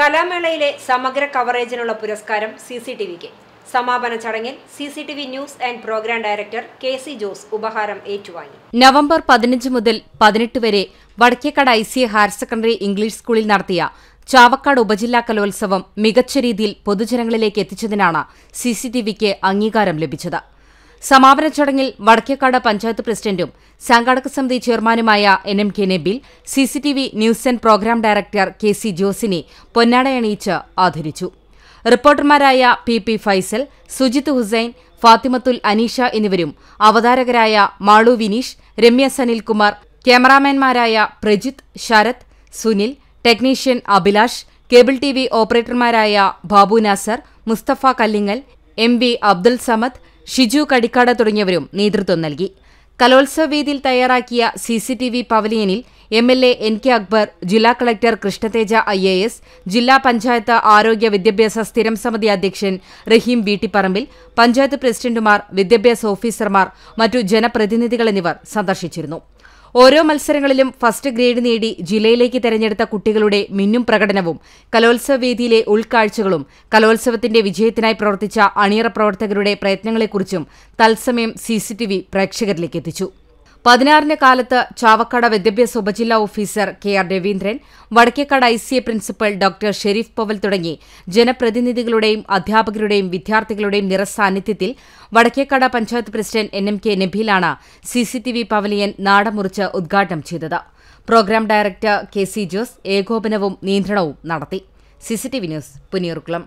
കലാമേളയിലെ സമഗ്ര കവറേജിനുള്ള പുരസ്കാരം C C T വിക്ക് സമാപന ചടങ്ങിൽ C C T V news and programme director K C Jose ഉപഹാരം ഏറ്റുവാങ്ങി നവംബർ പതിനഞ്ച് മുതൽ പതിനെട്ട് വരെ Vadakkekad I C higher secondary English സ്കൂളിൽ നടത്തിയ ചാവക്കാട് ഉപജില്ലാ കലോത്സവം മികച്ച രീതിയിൽ പൊതുജനങ്ങളിലേക്ക് എത്തിച്ചതിനാണ് സി സി ടി വിക്ക് അംഗീകാരം ലഭിച്ചത് സമാപന ചടങ്ങിൽ വടക്കേക്കാട് പഞ്ചായത്ത് പ്രസിഡന്റും സംഘാടക സമിതി ചെയർമാനുമായ N M K Nabil CCTV news and programme director K C ജോസിനെ പൊന്നാടയണിയിച്ച് ആദരിച്ചു റിപ്പോർട്ടർമാരായ പി പി ഫൈസൽ സുജിത് ഹുസൈൻ ഫാത്തിമത്തുൽ അനീഷ എന്നിവരും അവതാരകരായ മാളു വിനീഷ് രമ്യ സനിൽകുമാർ ക്യാമറാമാൻമാരായ Prajith Sharath Sunil technician Abhilash cable T V ഓപ്പറേറ്റർമാരായ ബാബു നാസർ മുസ്തഫ കല്ലിങ്ങൽ എം വി അബ്ദുൽ സമദ് ഷിജു കടിക്കാട തുടങ്ങിയവരും നേതൃത്വം നൽകി കലോത്സവ വേദിയിൽ തയ്യാറാക്കിയ സി സി ടി വി പവലിയനിൽ M L A N K Akbar ജില്ലാ collector Krishnateja I A S ജില്ലാ പഞ്ചായത്ത് ആരോഗ്യ വിദ്യാഭ്യാസ സ്ഥിരം സമിതി അധ്യക്ഷൻ റഹീം വീട്ടിപ്പറമ്പിൽ പഞ്ചായത്ത് പ്രസിഡന്റുമാർ വിദ്യാഭ്യാസ ഓഫീസർമാർ മറ്റു ജനപ്രതിനിധികൾ എന്നിവർ സന്ദർശിച്ചിരുന്നു ഓരോ മത്സരങ്ങളിലും ഫസ്റ്റ് ഗ്രേഡ് നേടി ജില്ലയിലേക്ക് തെരഞ്ഞെടുത്ത കുട്ടികളുടെ മിന്നും പ്രകടനവും കലോത്സവ വേദിയിലെ ഉൾക്കാഴ്ചകളും കലോത്സവത്തിന്റെ വിജയത്തിനായി പ്രവർത്തിച്ച അണിയറ പ്രവർത്തകരുടെ പ്രയത്നങ്ങളെക്കുറിച്ചും തത്സമയം സിസിടിവി പ്രേക്ഷകരിലേക്ക് എത്തിച്ചു പതിനാറിന് കാലത്ത് ചാവക്കാട് വിദ്യാഭ്യാസ ഉപജില്ലാ officer K R Raveendran Vadakkekad I C A principal doctor Sherif Paval തുടങ്ങി ജനപ്രതിനിധികളുടെയും അധ്യാപകരുടെയും വിദ്യാർത്ഥികളുടെയും നിറസാന്നിധ്യത്തിൽ Vadakkekad panchayat president N M K നബീലാണ് സിസിടിവി പവലിയൻ നാടമുറിച്ച് ഉദ്ഘാടനം ചെയ്തത് programme director K C Jose ഏകോപനവും നിയന്ത്രണവും നടത്തി സിസിടിവി ന്യൂസ് പുനീർകുളം